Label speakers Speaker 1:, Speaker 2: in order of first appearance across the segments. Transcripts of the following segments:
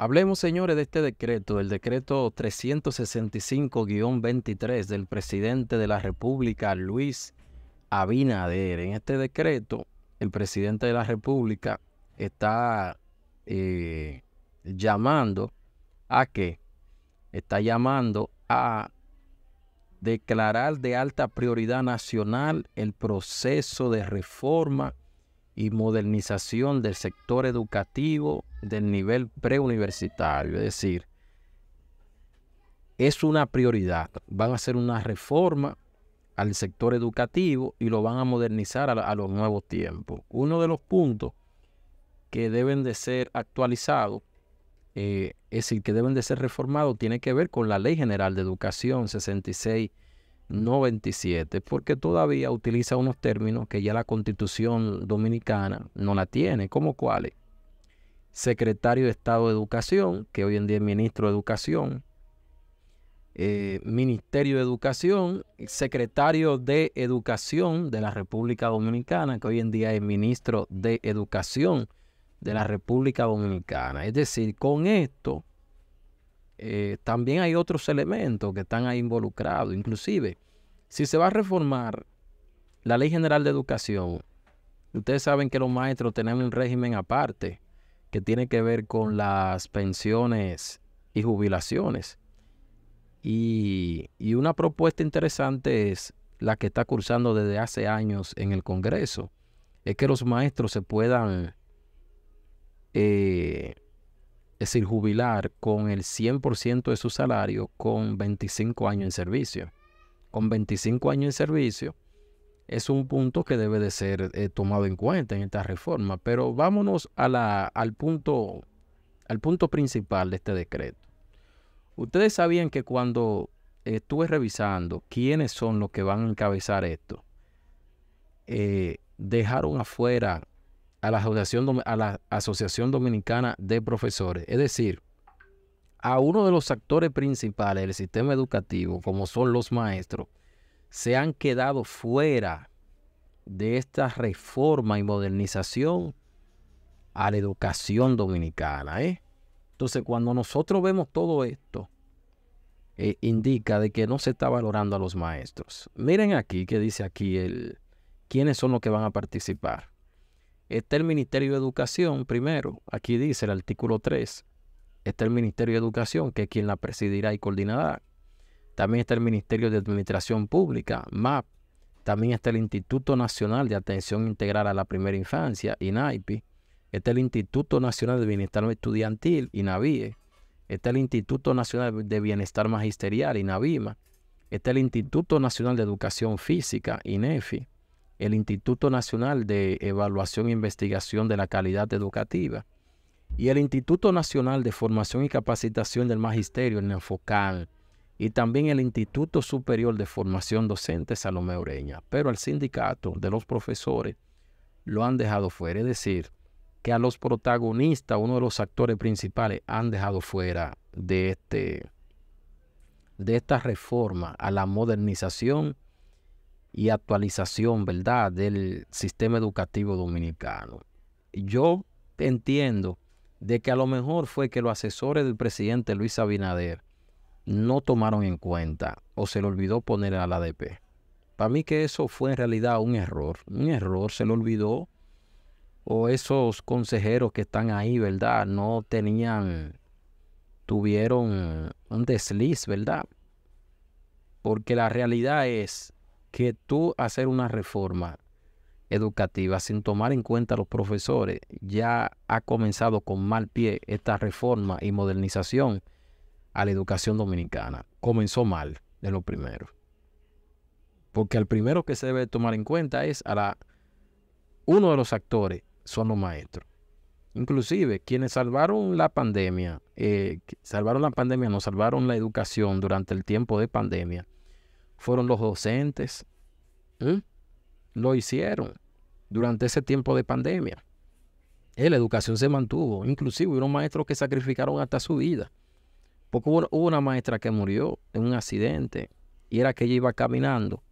Speaker 1: Hablemos, señores, de este decreto, el decreto 365-23 del presidente de la República, Luis Abinader. En este decreto, el presidente de la República está eh, llamando a que está llamando a declarar de alta prioridad nacional el proceso de reforma y modernización del sector educativo del nivel preuniversitario. Es decir, es una prioridad. Van a hacer una reforma al sector educativo y lo van a modernizar a, los nuevos tiempos. Uno de los puntos que deben de ser actualizados, eh, es decir, que deben de ser reformados, tiene que ver con la Ley General de Educación 66 97 porque todavía utiliza unos términos que ya la constitución dominicana no la tiene, como cuáles. Secretario de Estado de Educación, que hoy en día es ministro de Educación, eh, Ministerio de Educación, Secretario de Educación de la República Dominicana, que hoy en día es ministro de Educación de la República Dominicana. Es decir, con esto eh, también hay otros elementos que están ahí involucrados. Inclusive, si se va a reformar la Ley General de Educación, ustedes saben que los maestros tienen un régimen aparte que tiene que ver con las pensiones y jubilaciones. Y, una propuesta interesante es la que está cursando desde hace años en el Congreso, es que los maestros se puedan eh, es decir, jubilar con el 100% de su salario con 25 años en servicio. Con 25 años en servicio es un punto que debe de ser eh, tomado en cuenta en esta reforma, pero vámonos al, punto, principal de este decreto. Ustedes sabían que cuando estuve revisando quiénes son los que van a encabezar esto, eh, dejaron afuera a la Asociación, a la Asociación Dominicana de Profesores. Es decir, a uno de los actores principales del sistema educativo, como son los maestros, se han quedado fuera de esta reforma y modernización a la educación dominicana. ¿eh? Entonces, cuando nosotros vemos todo esto, eh, indica de que no se está valorando a los maestros. Miren aquí que dice aquí el quiénes son los que van a participar. Está el Ministerio de Educación primero. Aquí dice el artículo 3. Está el Ministerio de Educación, que es quien la presidirá y coordinará. También está el Ministerio de Administración Pública, MAP. También está el Instituto Nacional de Atención Integral a la Primera Infancia, INAIPI. Está el Instituto Nacional de Bienestar Estudiantil, INAVIE. Está el Instituto Nacional de Bienestar Magisterial, INAVIMA. Está el Instituto Nacional de Educación Física, INEFI el Instituto Nacional de Evaluación e Investigación de la Calidad Educativa y el Instituto Nacional de Formación y Capacitación del Magisterio, el Enfocal, y también el Instituto Superior de Formación Docente Salomé Ureña. Pero al sindicato de los profesores lo han dejado fuera, es decir, que a los protagonistas, uno de los actores principales, han dejado fuera de, este, de esta reforma a la modernización y actualización, ¿verdad?, del sistema educativo dominicano. Yo entiendo de que a lo mejor fue que los asesores del presidente Luis Abinader no tomaron en cuenta o se le olvidó poner a la ADP. Para mí que eso fue en realidad un error, un error, se le olvidó. O esos consejeros que están ahí, ¿verdad? No tenían, tuvieron un desliz, ¿verdad? Porque la realidad es que tú hacer una reforma educativa sin tomar en cuenta a los profesores ya ha comenzado con mal pie esta reforma y modernización a la educación dominicana. Comenzó mal de lo primero. Porque el primero que se debe tomar en cuenta es a Uno de los actores son los maestros. Inclusive quienes salvaron la pandemia, eh, salvaron la pandemia, no salvaron la educación durante el tiempo de pandemia, fueron los docentes. Lo hicieron durante ese tiempo de pandemia. Eh, la educación se mantuvo. Inclusive hubo maestros que sacrificaron hasta su vida. Porque hubo, una maestra que murió en un accidente y era que ella iba caminando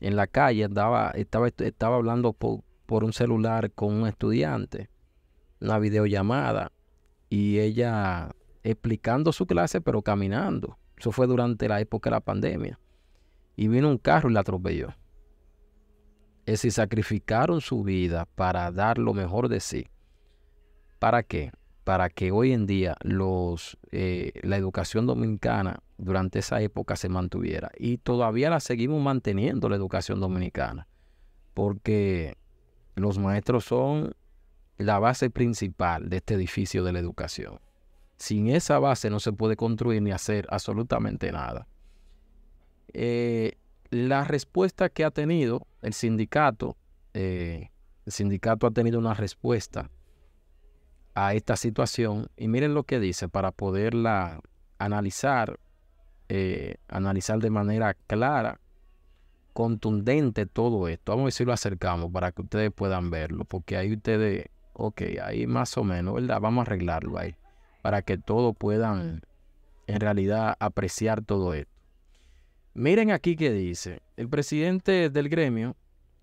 Speaker 1: en la calle, estaba, estaba hablando por un celular con un estudiante, una videollamada, y ella explicando su clase, pero caminando. Eso fue durante la época de la pandemia y vino un carro y la atropelló. Es decir, sacrificaron su vida para dar lo mejor de sí. ¿Para qué? Para que hoy en día eh, la educación dominicana durante esa época se mantuviera. Y todavía la seguimos manteniendo la educación dominicana. Porque los maestros son la base principal de este edificio de la educación. Sin esa base no se puede construir ni hacer absolutamente nada. Eh, la respuesta que ha tenido el sindicato, eh, el sindicato ha tenido una respuesta a esta situación y miren lo que dice para poderla analizar, eh, analizar de manera clara, contundente todo esto. Vamos a ver si lo acercamos para que ustedes puedan verlo, porque ahí ustedes, ok, ahí más o menos, ¿verdad? Vamos a arreglarlo ahí, para que todos puedan en realidad apreciar todo esto. Miren aquí qué dice. El presidente del gremio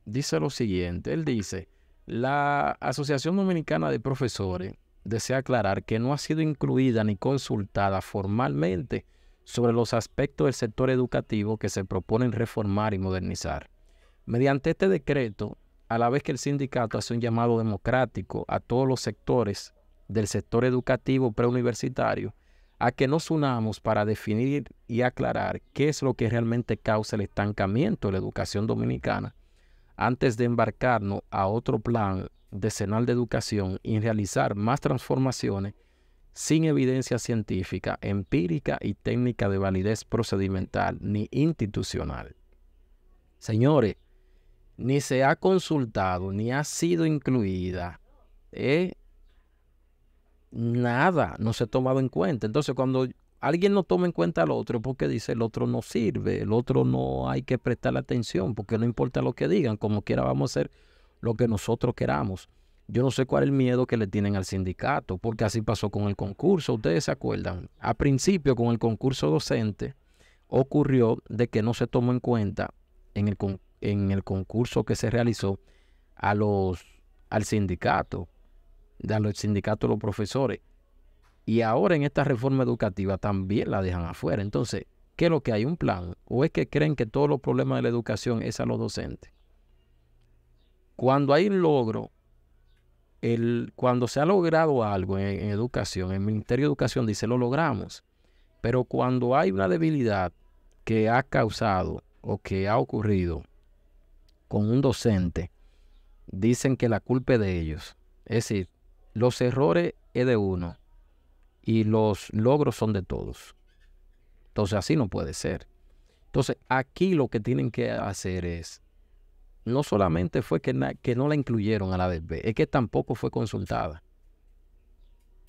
Speaker 1: dice lo siguiente. Él dice, la Asociación Dominicana de Profesores desea aclarar que no ha sido incluida ni consultada formalmente sobre los aspectos del sector educativo que se proponen reformar y modernizar. Mediante este decreto, a la vez que el sindicato hace un llamado democrático a todos los sectores del sector educativo preuniversitario a que nos unamos para definir y aclarar qué es lo que realmente causa el estancamiento de la educación dominicana antes de embarcarnos a otro plan decenal de educación y realizar más transformaciones sin evidencia científica, empírica y técnica de validez procedimental ni institucional. Señores, ni se ha consultado ni ha sido incluida ¿eh? nada, no se ha tomado en cuenta. Entonces, cuando alguien no toma en cuenta al otro, porque dice el otro no sirve, el otro no hay que prestar atención, porque no importa lo que digan, como quiera vamos a hacer lo que nosotros queramos. Yo no sé cuál es el miedo que le tienen al sindicato, porque así pasó con el concurso. Ustedes se acuerdan, a principio con el concurso docente ocurrió de que no se tomó en cuenta en el, en el concurso que se realizó a los, al sindicato, de los sindicatos, los profesores. Y ahora en esta reforma educativa también la dejan afuera. Entonces, ¿qué es lo que hay? ¿Un plan? ¿O es que creen que todos los problemas de la educación es a los docentes? Cuando hay logro, el, cuando se ha logrado algo en, educación, el Ministerio de Educación dice lo logramos. Pero cuando hay una debilidad que ha causado o que ha ocurrido con un docente, dicen que la culpa es de ellos. Es decir, los errores es de uno y los logros son de todos. Entonces así no puede ser. Entonces aquí lo que tienen que hacer es, no solamente fue que, que no la incluyeron a la DB, es que tampoco fue consultada.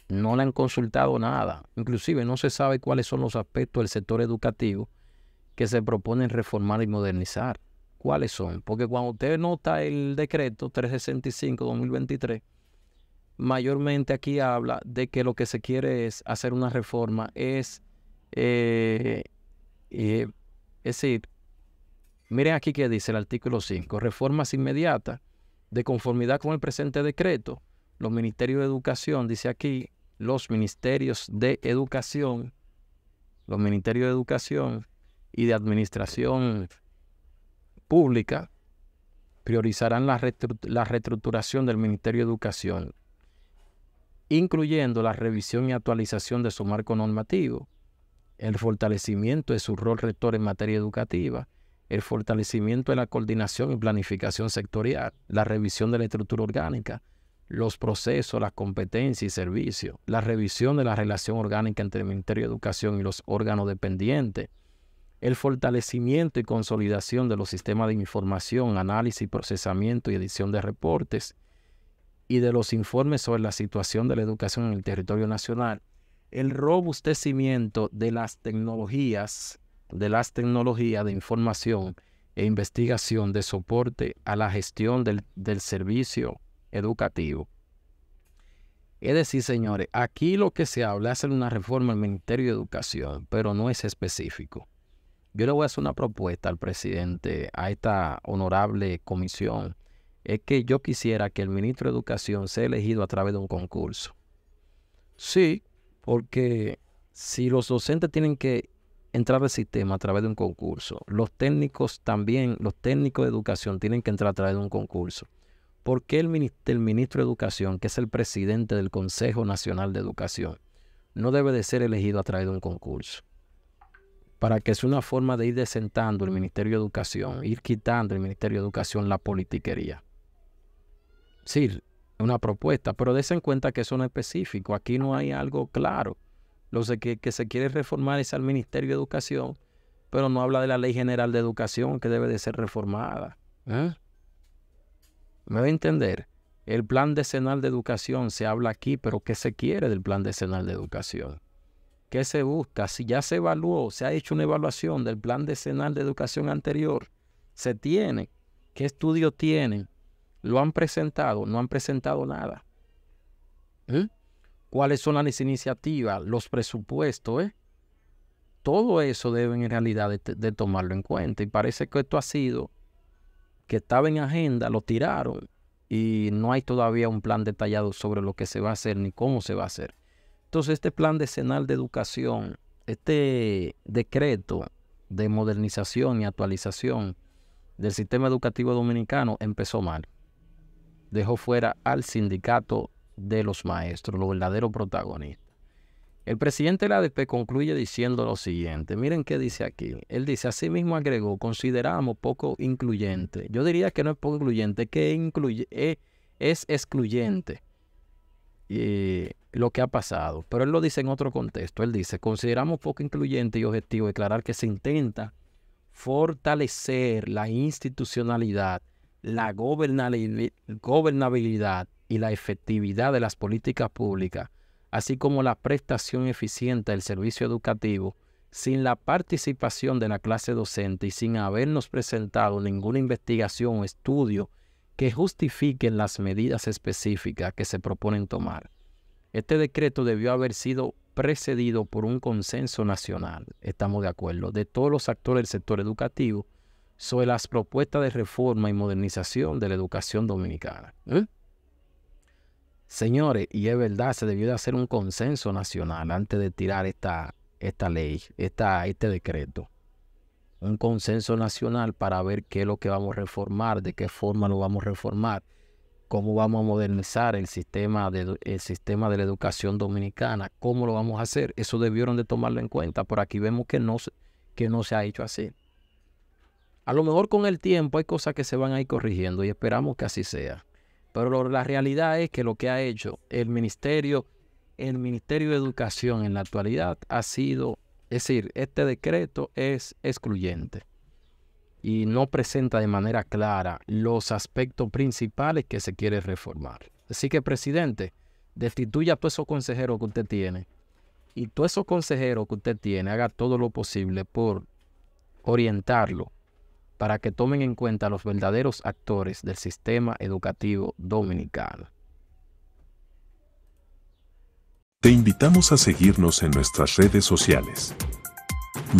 Speaker 1: No la han consultado nada. Inclusive no se sabe cuáles son los aspectos del sector educativo que se proponen reformar y modernizar. ¿Cuáles son? Porque cuando usted nota el decreto 365-2023, mayormente aquí habla de que lo que se quiere es hacer una reforma, es, eh, eh, decir, miren aquí que dice el artículo 5, reformas inmediatas de conformidad con el presente decreto. Los ministerios de educación, dice aquí, los ministerios de educación, los ministerios de educación y de administración pública priorizarán la, reestructuración del Ministerio de Educación incluyendo la revisión y actualización de su marco normativo, el fortalecimiento de su rol rector en materia educativa, el fortalecimiento de la coordinación y planificación sectorial, la revisión de la estructura orgánica, los procesos, las competencias y servicios, la revisión de la relación orgánica entre el Ministerio de Educación y los órganos dependientes, el fortalecimiento y consolidación de los sistemas de información, análisis, procesamiento y edición de reportes, y de los informes sobre la situación de la educación en el territorio nacional, el robustecimiento de las tecnologías, de las tecnologías de información e investigación de soporte a la gestión del, servicio educativo. Es decir, señores, aquí lo que se habla es hacer una reforma al Ministerio de Educación, pero no es específico. Yo le voy a hacer una propuesta al presidente, a esta honorable comisión es que yo quisiera que el ministro de Educación sea elegido a través de un concurso. Sí, porque si los docentes tienen que entrar al sistema a través de un concurso, los técnicos también, los técnicos de educación tienen que entrar a través de un concurso. ¿Por qué el, ministro, el ministro de Educación, que es el presidente del Consejo Nacional de Educación, no debe de ser elegido a través de un concurso? Para que es una forma de ir desentando el Ministerio de Educación, ir quitando el Ministerio de Educación la politiquería sí, una propuesta, pero des en cuenta que eso no específico, aquí no hay algo claro. Lo que, que se quiere reformar es al Ministerio de Educación, pero no habla de la Ley General de Educación que debe de ser reformada. ¿eh? ¿Me voy a entender? El plan decenal de educación se habla aquí, pero ¿qué se quiere del plan decenal de educación? ¿Qué se busca? Si ya se evaluó, se ha hecho una evaluación del plan decenal de educación anterior, se tiene, ¿qué estudio tienen? ¿Lo han presentado? No han presentado nada. ¿Eh? ¿Cuáles son las iniciativas? Los presupuestos. Eh? Todo eso deben en realidad de tomarlo en cuenta. Y parece que esto ha sido que estaba en agenda, lo tiraron y no hay todavía un plan detallado sobre lo que se va a hacer ni cómo se va a hacer. Entonces, este plan decenal de educación, este decreto de modernización y actualización del sistema educativo dominicano empezó mal dejó fuera al sindicato de los maestros, los verdaderos protagonistas. El presidente de la ADP concluye diciendo lo siguiente, miren qué dice aquí. Él dice, mismo agregó, consideramos poco incluyente. Yo diría que no es poco incluyente, que incluye, e, es excluyente eh, lo que ha pasado. Pero él lo dice en otro contexto. Él dice, consideramos poco incluyente y objetivo declarar que se intenta fortalecer la institucionalidad la gobernabilidad y la efectividad de las políticas públicas, así como la prestación eficiente del servicio educativo, sin la participación de la clase docente y sin habernos presentado ninguna investigación o estudio que justifiquen las medidas específicas que se proponen tomar. Este decreto debió haber sido precedido por un consenso nacional, estamos de acuerdo, de todos los actores del sector educativo, sobre las propuestas de reforma y modernización de la educación dominicana. ¿eh? Señores, y es verdad, se debió de hacer un consenso nacional antes de tirar esta, esta ley, esta, este decreto. Un consenso nacional para ver qué es lo que vamos a reformar, de qué forma lo vamos a reformar, cómo vamos a modernizar el sistema de, el sistema de la educación dominicana, cómo lo vamos a hacer. Eso debieron de tomarlo en cuenta, Por aquí vemos que no, que no se ha hecho así. A lo mejor con el tiempo hay cosas que se van a ir corrigiendo y esperamos que así sea. Pero la realidad es que lo que ha hecho el ministerio, el Ministerio de Educación en la actualidad ha sido, es decir, este decreto es excluyente y no presenta de manera clara los aspectos principales que se quiere reformar. Así que, presidente, destituya a todos esos consejeros que usted tiene y todos esos consejeros que usted tiene haga todo lo posible por orientarlo para que tomen en cuenta los verdaderos actores del sistema educativo dominicano. Te invitamos a seguirnos en nuestras redes sociales.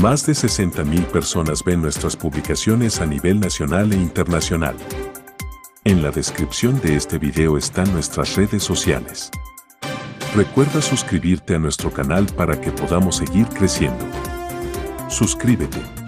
Speaker 1: Más de 60.000 personas ven nuestras publicaciones a nivel nacional e internacional. En la descripción de este video están nuestras redes sociales. Recuerda suscribirte a nuestro canal para que podamos seguir creciendo. Suscríbete.